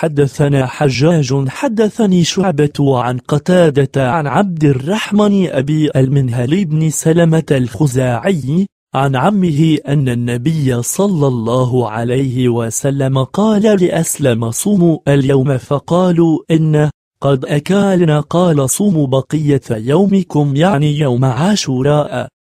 حدثنا حجاج حدثني شعبة عن قتادة عن عبد الرحمن أبي المنهل بن سلمة الخزاعي عن عمه أن النبي صلى الله عليه وسلم قال لأسلم صوموا اليوم فقالوا إن قد أكالنا قال صوموا بقية يومكم يعني يوم عاشوراء